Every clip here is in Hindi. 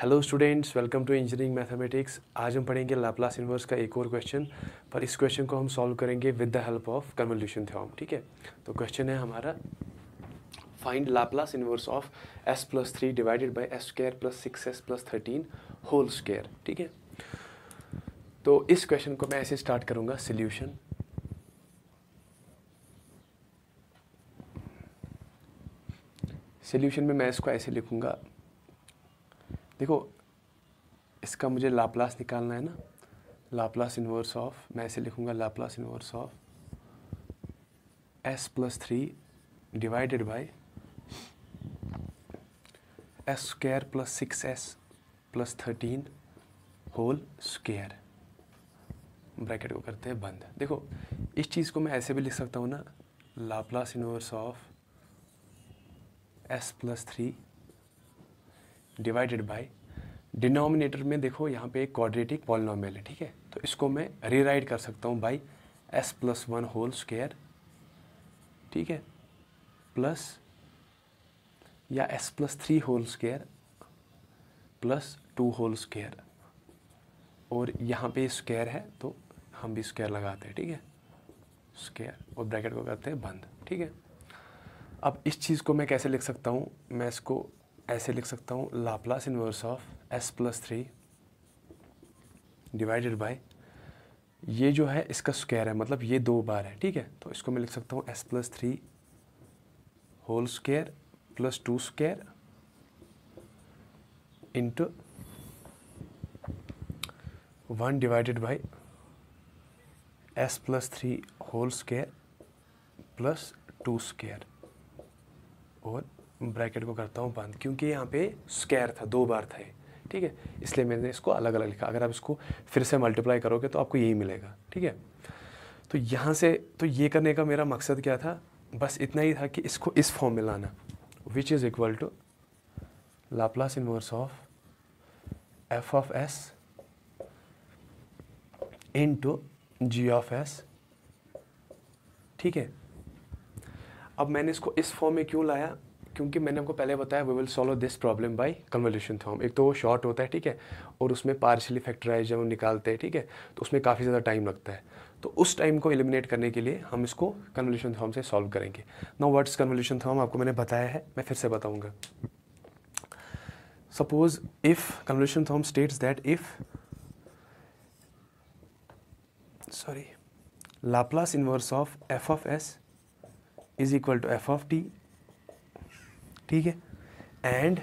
hello students welcome to engineering mathematics आज हम पढ़ेंगे लाप्लास इनवर्स का एक और क्वेश्चन पर इस क्वेश्चन को हम सॉल्व करेंगे with the help of convolution theorem ठीक है तो क्वेश्चन है हमारा find Laplace inverse of S plus three divided by S square plus six S plus thirteen whole square ठीक है तो इस क्वेश्चन को मैं ऐसे स्टार्ट करूँगा सोल्यूशन सोल्यूशन में मैं इसको ऐसे लिखूँगा देखो इसका मुझे लाप्लास निकालना है ना लाप्लास इनवर्स ऑफ मैं इसे लिखूँगा Laplace inverse of S plus three divided by S square plus six S plus thirteen whole square bracket को करते हैं बंद देखो इस चीज़ को मैं ऐसे भी लिख सकता हूँ ना Laplace inverse of S plus three divided by denominator में देखो यहाँ पे एक क्वाड्रेटिक पॉलिनोमियल है ठीक है तो इसको मैं रीराइट कर सकता हूँ by S plus one whole square ठीक है प्लस या S plus three whole square plus two whole square और यहाँ पे स्क्वायर है तो हम भी स्क्वायर लगाते हैं ठीक है स्क्वायर और ब्रैकेट को करते हैं बंद ठीक है अब इस चीज़ को मैं कैसे लिख सकता हूँ मैं इसको ऐसे लिख सकता हूँ Laplace inverse of S plus three divided by ये जो है इसका स्क्वायर है मतलब ये दो बार है ठीक है तो इसको मैं लिख सकता हूँ S plus three whole square plus two square into one divided by S plus three whole square plus two square और ब्रैकेट को करता हूँ बंद क्योंकि यहाँ पे स्क्वायर था दो बार था ठीक है इसलिए मैंने इसको अलग अलग लिखा अगर आप इसको फिर से मल्टीप्लाई करोगे तो आपको यही मिलेगा ठीक है तो यहाँ से तो ये करने का मेरा मकसद क्या था बस इतना ही था कि इसको इस फॉर्म में लाना which is equal to Laplace inverse of F of S into G of S ठीक है अब मैंने इसको इस फॉर्म में क्यों लाया क्योंकि मैंने आपको पहले बताया we will solve this problem by convolution theorem एक तो वो शॉर्ट होता है ठीक है और उसमें पार्शली फैक्टराइज जब हम निकालते हैं ठीक है तो उसमें काफ़ी ज़्यादा टाइम लगता है तो उस टाइम को एलिमिनेट करने के लिए हम इसको कन्वल्यूशन थ्योरम से सॉल्व करेंगे नो वर्ड्स कन्वोल्यूशन थ्योरम आपको मैंने बताया है मैं फिर से बताऊँगा suppose if convolution theorem states that if sorry Laplace inverse of F of S is equal to F of T ठीक है and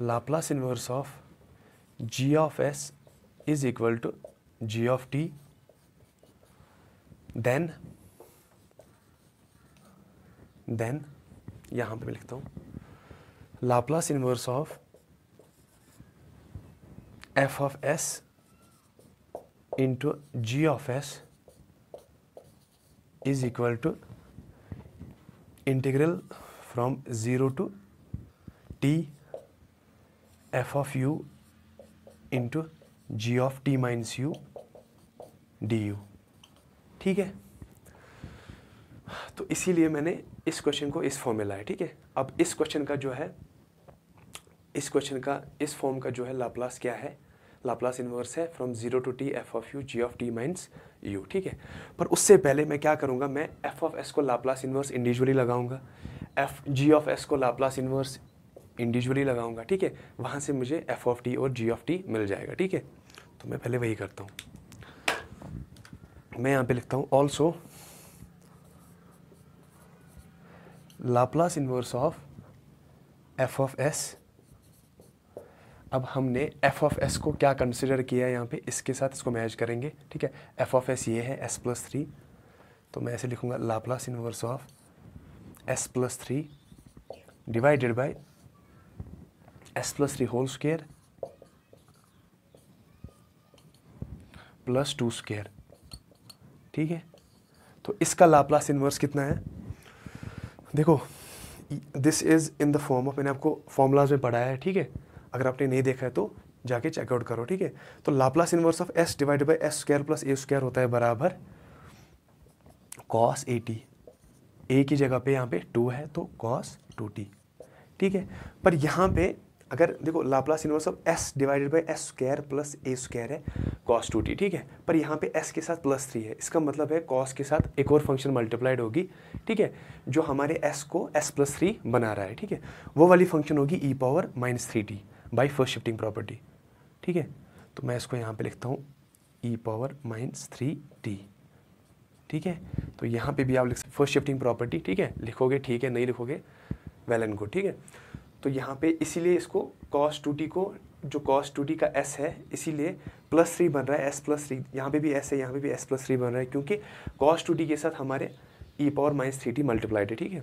Laplace inverse of G of S is equal to G of T then then यहां पे मैं लिखता हूँ Laplace inverse of F of S into G of S is equal to integral from 0 to t f of u into g of t minus u du ठीक है तो इसीलिए मैंने इस क्वेश्चन को इस फॉर्म में लाया ठीक है अब इस क्वेश्चन का जो है इस क्वेश्चन का इस फॉर्म का जो है लाप्लास क्या है लाप्लास इन्वर्स है from zero to T F of U G of T minus U ठीक है पर उससे पहले मैं क्या करूँगा मैं एफ ऑफ एस को लाप्लास इन्वर्स इंडिविजुअली लगाऊंगा एफ जी ऑफ एस को लाप्लास इनवर्स इंडिविजुअली लगाऊंगा ठीक है वहाँ से मुझे एफ ऑफ टी और जी ऑफ टी मिल जाएगा ठीक है तो मैं पहले वही करता हूँ मैं यहाँ पे लिखता हूँ also Laplace inverse of F of S अब हमने एफ ऑफ एस को क्या कंसिडर किया है यहाँ पे इसके साथ इसको मैच करेंगे ठीक है एफ ऑफ एस ये है एस प्लस थ्री तो मैं ऐसे लिखूंगा Laplace inverse of s plus 3 divided by s plus 3 whole square plus two square ठीक है तो इसका लाप्लास इन्वर्स कितना है देखो this is in the form of मैंने आपको फॉर्मूलाज में पढ़ाया है ठीक है अगर आपने नहीं देखा है तो जाके चेकआउट करो ठीक है तो Laplace inverse of S divide by S square plus A square होता है बराबर कॉस एटी ए की जगह पे यहाँ पे टू है तो कॉस टू टी ठीक है पर यहाँ पे अगर देखो Laplace inverse of S divided by S square plus A square है कॉस टू टी ठीक है पर यहाँ पे एस के साथ प्लस थ्री है इसका मतलब है कॉस के साथ एक और फंक्शन मल्टीप्लाइड होगी ठीक है जो हमारे एस को एस प्लस थ्री बना रहा है ठीक है वो वाली फंक्शन होगी E power minus three T by first shifting property ठीक है तो मैं इसको यहाँ पे लिखता हूँ E power minus three T ठीक है तो यहाँ पे भी आप लिख सकते फर्स्ट शिफ्टिंग प्रॉपर्टी ठीक है लिखोगे ठीक है नहीं लिखोगे वेल एंड गुड ठीक है तो यहाँ पे इसीलिए इसको कॉस टू टी को जो कॉस टू टी का एस है इसीलिए प्लस थ्री बन रहा है एस प्लस थ्री यहाँ पर भी एस है यहाँ पे भी एस प्लस थ्री बन रहा है क्योंकि कॉस टू टी के साथ हमारे E power minus three T multiplied है ठीक है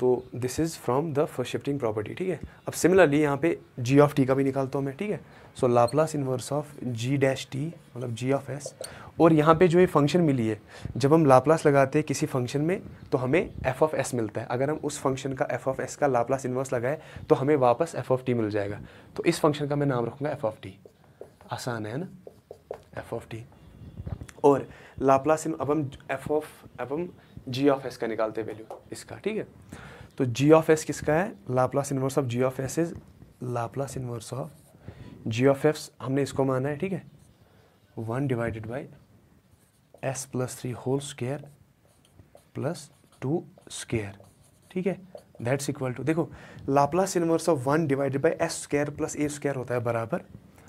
तो this is from the first shifting property ठीक है अब सिमिलरली यहाँ पे जी ऑफ टी का भी निकालता हूँ मैं ठीक है so Laplace inverse of G dash T मतलब जी ऑफ एस और यहाँ पे जो ये फंक्शन मिली है जब हम लाप्लास लगाते हैं किसी फंक्शन में तो हमें एफ ऑफ एस मिलता है अगर हम उस फंक्शन का एफ ऑफ एस का लाप्लास इन्वर्स लगाए तो हमें वापस एफ ऑफ टी मिल जाएगा तो इस फंक्शन का मैं नाम रखूँगा एफ ऑफ टी आसान है ना एफ ऑफ टी और लाप्लास अब हम एफ ऑफ अब हम जी ऑफ एस का निकालते वैल्यू इसका ठीक है तो जी ऑफ एस किसका है Laplace inverse of G of S is Laplace inverse of G of F हमने इसको माना है ठीक है one divided by S plus three whole square plus two square ठीक है दैट्स इक्वल टू देखो Laplace inverse of one divided by S square plus A square होता है बराबर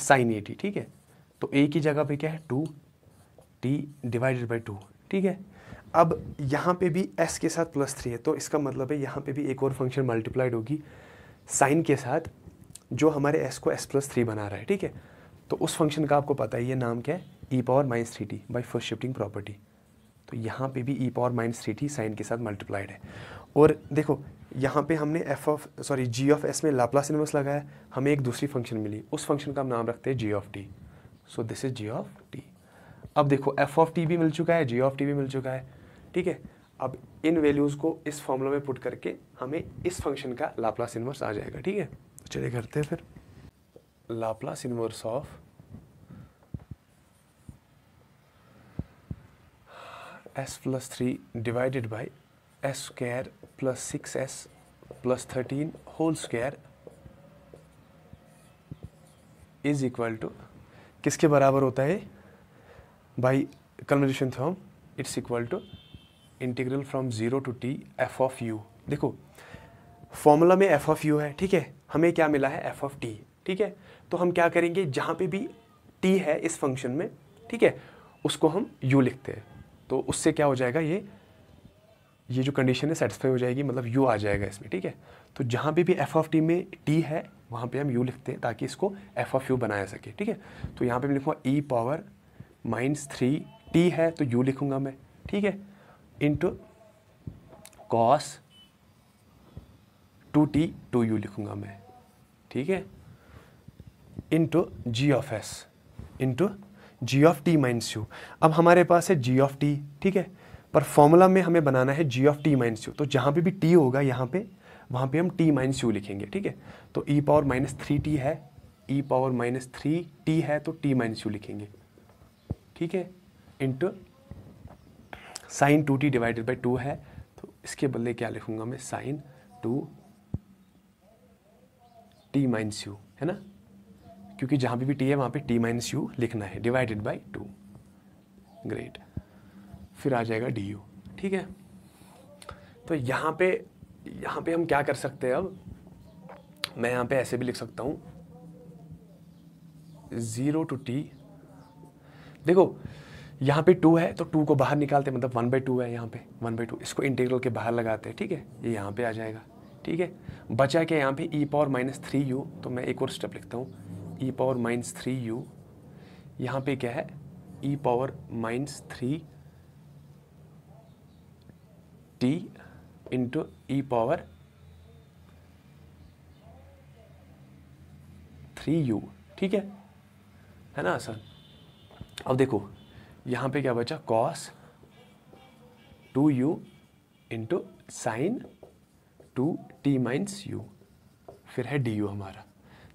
साइन एटी ठीक है तो ए की जगह पे क्या है two T divided by two ठीक है अब यहाँ पे भी s के साथ प्लस थ्री है तो इसका मतलब है यहाँ पे भी एक और फंक्शन मल्टीप्लाइड होगी साइन के साथ जो हमारे s को s प्लस थ्री बना रहा है ठीक है तो उस फंक्शन का आपको पता है ये नाम क्या है E power minus three T by first shifting property तो यहाँ पे भी E power minus three T sine के साथ मल्टीप्लाइड है और देखो यहाँ पे हमने F of sorry G of S में लाप्लास इनवर्स लगाया हमें एक दूसरी फंक्शन मिली उस फंक्शन का हम नाम रखते हैं G of T so this is G of T अब देखो एफ ऑफ टी भी मिल चुका है जी ऑफ टी भी मिल चुका है ठीक है अब इन वैल्यूज़ को इस फॉर्मूला में पुट करके हमें इस फंक्शन का लाप्लास इन्वर्स आ जाएगा ठीक है तो चलिए करते हैं फिर Laplace inverse of S plus three divided by S square plus six S plus thirteen whole square is equal to किसके बराबर होता है by convolution theorem it's equal to integral from zero to T F of U देखो फॉर्मूला में एफ ऑफ यू है ठीक है हमें क्या मिला है एफ ऑफ टी ठीक है तो हम क्या करेंगे जहाँ पे भी टी है इस फंक्शन में ठीक है उसको हम यू लिखते हैं तो उससे क्या हो जाएगा ये ये जो कंडीशन है सेटिस्फाई हो जाएगी मतलब यू आ जाएगा इसमें ठीक है तो जहाँ पे भी एफ ऑफ टी में टी है वहाँ पे हम यू लिखते हैं ताकि इसको एफ ऑफ यू बनाया सके ठीक है तो यहाँ पे मैं लिखूँगा E power minus three T है तो यू लिखूँगा मैं ठीक है into cos two T two U लिखूंगा मैं ठीक है into G of S into G of T minus U अब हमारे पास है जी ऑफ टी ठीक है पर फॉर्मूला में हमें बनाना है G of T minus U तो जहाँ पे भी टी होगा यहाँ पे वहां पे हम टी माइनस यू लिखेंगे ठीक है तो E power minus three T है E power minus three T है तो टी माइनस यू लिखेंगे ठीक है into sine two T divided by two है तो इसके बदले क्या लिखूंगा मैं sine two T minus U है ना क्योंकि जहां भी टी है वहां पे टी माइनस यू लिखना है डिवाइडेड बाई टू ग्रेट फिर आ जाएगा डी यू ठीक है तो यहां पे यहां पे हम क्या कर सकते हैं अब मैं यहां पे ऐसे भी लिख सकता हूं ज़ीरो टू टी देखो यहाँ पे टू है तो टू को बाहर निकालते हैं मतलब वन बाई टू है यहाँ पे वन बाई टू इसको इंटीग्रल के बाहर लगाते हैं ठीक है ये यहाँ पे आ जाएगा ठीक है बचा क्या यहाँ पे E power minus three U तो मैं एक और स्टेप लिखता हूँ E power minus three U यहाँ पे क्या है E power minus three T into E power three U ठीक है है ना सर अब देखो यहाँ पे क्या बचा cos two U into sine two T minus U फिर है डी यू हमारा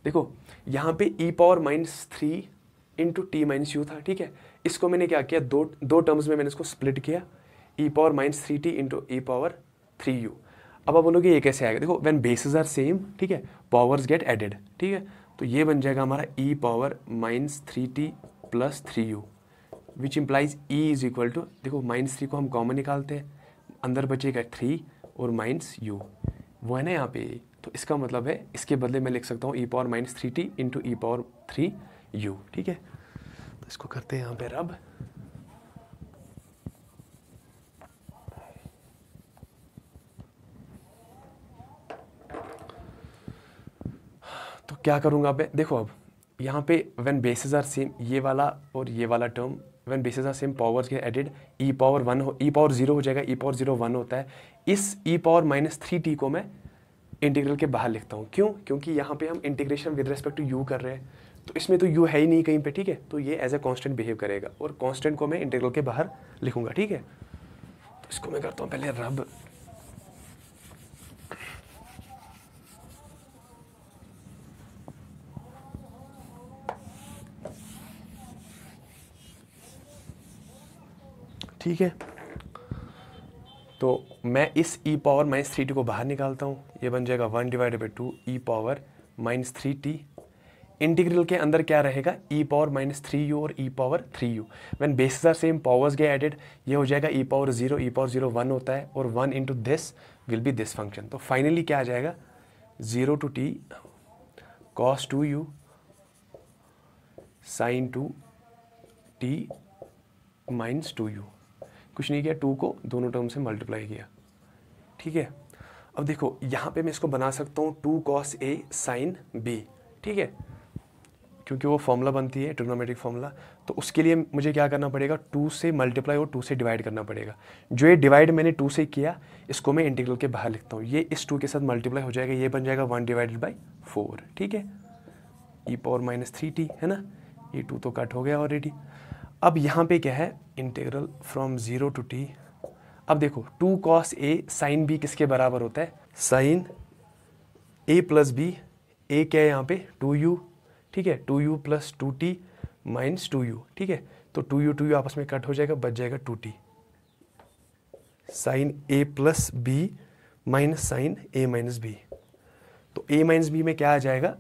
देखो यहाँ पे E power minus three into T minus U था ठीक है इसको मैंने क्या किया दो दो टर्म्स में मैंने इसको स्प्लिट किया E power minus three T into E power three U अब आप बोलोगे ये कैसे आएगा देखो वेन बेसिस आर सेम ठीक है पावर्स गेट एडेड ठीक है तो ये बन जाएगा हमारा E power minus three T plus three U which implies e is equal to देखो माइनस थ्री को हम कॉमन निकालते हैं अंदर बचेगा थ्री और माइनस यू वो है ना यहाँ पे तो इसका मतलब है इसके बदले मैं लिख सकता हूँ E power minus three T into E power three U ठीक है तो इसको करते हैं यहाँ पे रब तो क्या करूँगा मैं देखो अब यहाँ पे व्हेन बेसिस आर सेम ये वाला और ये वाला term when bases are same powers get added E power one हो ई पावर जीरो हो जाएगा ई पावर जीरो वन होता है इस E power minus three T को मैं इंटीग्रल के बाहर लिखता हूँ क्यों क्योंकि यहाँ पे हम integration with respect to U कर रहे हैं तो इसमें तो यू है ही नहीं कहीं पे ठीक है तो ये एज ए कॉन्स्टेंट बिहेव करेगा और कॉन्स्टेंट को मैं इंटीग्रल के बाहर लिखूंगा ठीक है तो इसको मैं करता हूँ पहले रब ठीक है तो मैं इस e power minus three T को बाहर निकालता हूँ ये बन जाएगा one divided by two E power minus three T integral के अंदर क्या रहेगा E power minus three U और E power three U when bases are same powers get added ये हो जाएगा E power zero E power zero one होता है और one into this will be this function तो फाइनली क्या आ जाएगा zero to T cos two U sine two T minus two U कुछ नहीं किया टू को दोनों टर्म से मल्टीप्लाई किया ठीक है अब देखो यहाँ पे मैं इसको बना सकता हूँ two cos A sine B ठीक है क्योंकि वो फॉर्मूला बनती है ट्रिग्नोमेट्रिक फॉर्मूला तो उसके लिए मुझे क्या करना पड़ेगा टू से मल्टीप्लाई और टू से डिवाइड करना पड़ेगा जो ये डिवाइड मैंने टू से किया इसको मैं इंटीग्रल के बाहर लिखता हूँ ये इस टू के साथ मल्टीप्लाई हो जाएगा ये बन जाएगा वन डिवाइडेड बाई फोर ठीक है E power minus three T है ना ये टू तो कट हो गया ऑलरेडी अब यहाँ पे क्या है integral from zero to T अब देखो two cos A sine B किसके बराबर होता है sine A plus B A क्या है यहाँ पे टू यू ठीक है two U plus two T minus two U ठीक है तो टू यू टू यू आपस में कट हो जाएगा बच जाएगा two T sine A plus B minus sine A minus B तो ए माइनस बी में क्या आ जाएगा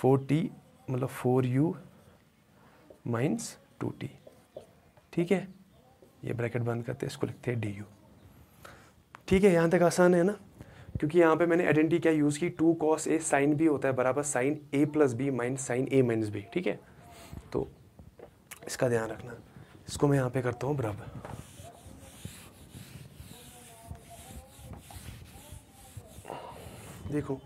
फोर टी मतलब four U minus two T ठीक है ये ब्रैकेट बंद करते हैं इसको लिखते हैं डी यू ठीक है यहाँ तक आसान है ना क्योंकि यहाँ पे मैंने आइडेंटिटी क्या यूज़ की two cos A sine B होता है बराबर sine A plus B minus sine A minus B ठीक है तो इसका ध्यान रखना इसको मैं यहाँ पे करता हूँ बराबर देखो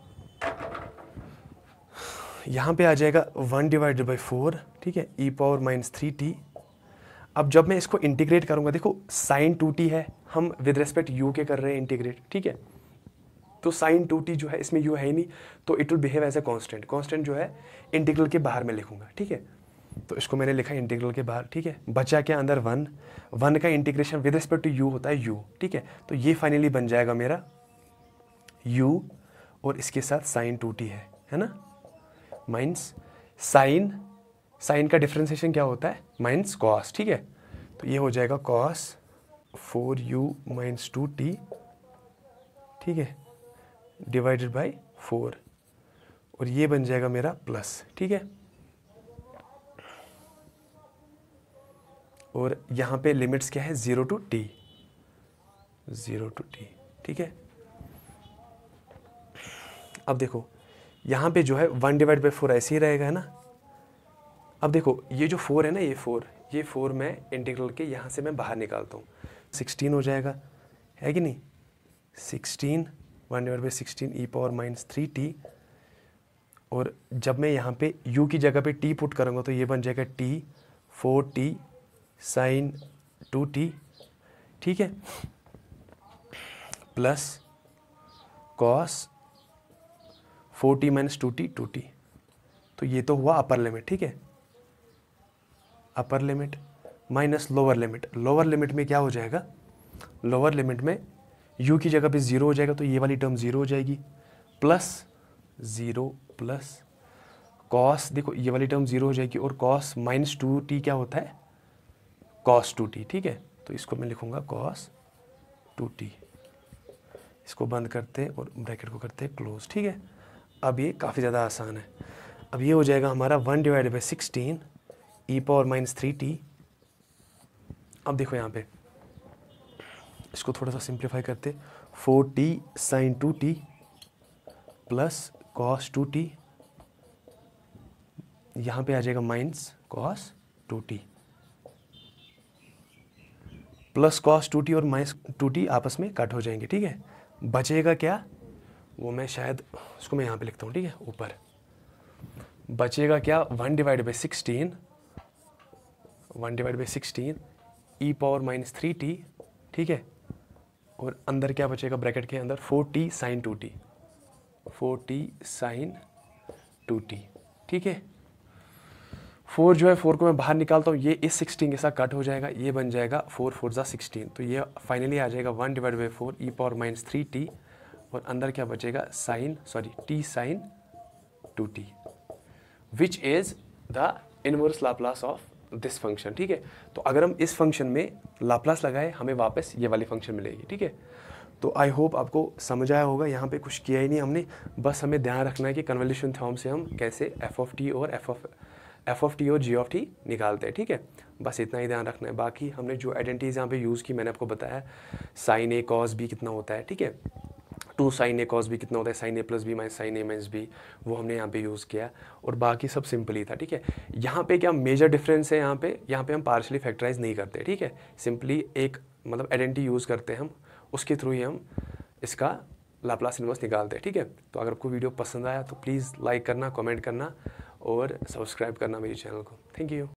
यहाँ पे आ जाएगा वन डिवाइडेड बाई फोर ठीक है E power minus three T अब जब मैं इसको इंटीग्रेट करूंगा देखो साइन टू टी है हम विद रेस्पेक्ट यू के कर रहे हैं इंटीग्रेट ठीक है तो साइन टू टी जो है इसमें यू है ही नहीं तो it will behave as a constant constant जो है इंटीग्रल के बाहर में लिखूंगा ठीक है तो इसको मैंने लिखा इंटीग्रल के बाहर ठीक है बचा क्या अंदर वन वन का integration with respect to U होता है यू ठीक है तो ये फाइनली बन जाएगा मेरा यू और इसके साथ साइन टू टी है है ना माइंस साइन साइन का डिफ्रेंसिएशन क्या होता है माइनस कॉस ठीक है तो ये हो जाएगा cos four U minus two T ठीक है डिवाइडेड बाई फोर और ये बन जाएगा मेरा प्लस ठीक है और यहाँ पे लिमिट्स क्या है zero to T zero to T ठीक है अब देखो यहाँ पे जो है वन डिवाइड बाई फोर ऐसे ही रहेगा है ना अब देखो ये जो फोर है ना ये फोर ये फोर मैं इंटीग्रल के यहाँ से मैं बाहर निकालता हूँ सिक्सटीन हो जाएगा है कि नहीं sixteen one divide by sixteen E power minus three T और जब मैं यहाँ पे u की जगह पे t पुट करूँगा तो ये बन जाएगा t four T sine two T ठीक है plus cos four T minus two T two T तो ये तो हुआ अपर लिमिट ठीक है upper limit minus lower limit lower limit में क्या हो जाएगा लोअर लिमिट में u की जगह पे ज़ीरो हो जाएगा तो ये वाली टर्म ज़ीरो हो जाएगी प्लस ज़ीरो प्लस कॉस देखो ये वाली टर्म ज़ीरो हो जाएगी और कॉस माइनस टू टी क्या होता है कॉस टू टी ठीक है तो इसको मैं लिखूँगा कॉस टू टी इसको बंद करते हैं और ब्रैकेट को करते हैं क्लोज ठीक है अब ये काफ़ी ज़्यादा आसान है अब ये हो जाएगा हमारा one divide by sixteen E power minus three T अब देखो यहाँ पे इसको थोड़ा सा सिंप्लीफाई करते four T sine two T plus cos two T यहाँ पे आ जाएगा minus cos two T plus cos two T और माइनस टू टी आपस में कट हो जाएंगे ठीक है बचेगा क्या वो मैं शायद उसको मैं यहाँ पे लिखता हूँ ठीक है ऊपर बचेगा क्या one divide by sixteen one divide by sixteen E power minus three T ठीक है और अंदर क्या बचेगा ब्रैकेट के अंदर four T sine two T four T sine two T ठीक है फोर जो है फोर को मैं बाहर निकालता हूँ ये इस सिक्सटीन के साथ कट हो जाएगा ये बन जाएगा फोर फोर ज़ा सिक्सटीन तो ये फाइनली आ जाएगा one divide by four E power minus three T और अंदर क्या बचेगा sine sorry T sine two T which is the inverse Laplace of this function ठीक है तो अगर हम इस फंक्शन में लाप्लास लगाए हमें वापस ये वाली फंक्शन मिलेगी ठीक है तो आई होप आपको समझ आया होगा यहाँ पे कुछ किया ही नहीं हमने बस हमें ध्यान रखना है कि कन्वल्यूशन थॉर्म से हम कैसे एफ ऑफ टी और F of F of T और जी ऑफ टी निकालते हैं ठीक है बस इतना ही ध्यान रखना है बाकी हमने जो आइडेंटिटीज़ यहाँ पे यूज़ की मैंने आपको बताया साइन ए कॉस बी कितना होता है ठीक है टू साइन ए कॉस भी कितना होता है sine A plus B minus sine A minus B वो हमने यहाँ पे यूज़ किया और बाकी सब सिंपल ही था ठीक है यहाँ पे क्या मेजर डिफरेंस है यहाँ पे यहाँ पे हम पार्शली फैक्टराइज नहीं करते ठीक है सिंपली एक मतलब आइडेंटिटी यूज़ करते हैं हम उसके थ्रू ही हम इसका लाप्लास इनवर्स निकालते हैं ठीक है तो अगर आपको वीडियो पसंद आया तो प्लीज़ लाइक करना कॉमेंट करना और सब्सक्राइब करना मेरे चैनल को थैंक यू